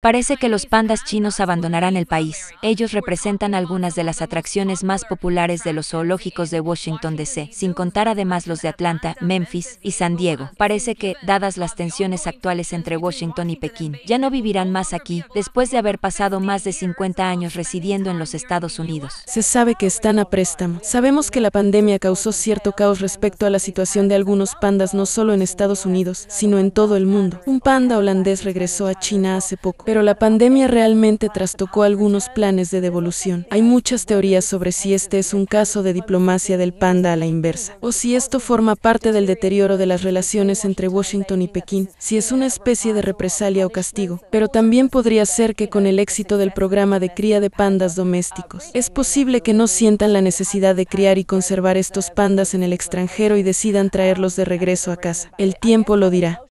Parece que los pandas chinos abandonarán el país. Ellos representan algunas de las atracciones más populares de los zoológicos de Washington, D.C., sin contar además los de Atlanta, Memphis y San Diego. Parece que, dadas las tensiones actuales entre Washington y Pekín, ya no vivirán más aquí, después de haber pasado más de 50 años residiendo en los Estados Unidos. Se sabe que están a préstamo. Sabemos que la pandemia causó cierto caos respecto a la situación de algunos pandas no solo en Estados Unidos, sino en todo el mundo. Un panda holandés regresó a China hace poco pero la pandemia realmente trastocó algunos planes de devolución. Hay muchas teorías sobre si este es un caso de diplomacia del panda a la inversa, o si esto forma parte del deterioro de las relaciones entre Washington y Pekín, si es una especie de represalia o castigo, pero también podría ser que con el éxito del programa de cría de pandas domésticos, es posible que no sientan la necesidad de criar y conservar estos pandas en el extranjero y decidan traerlos de regreso a casa. El tiempo lo dirá.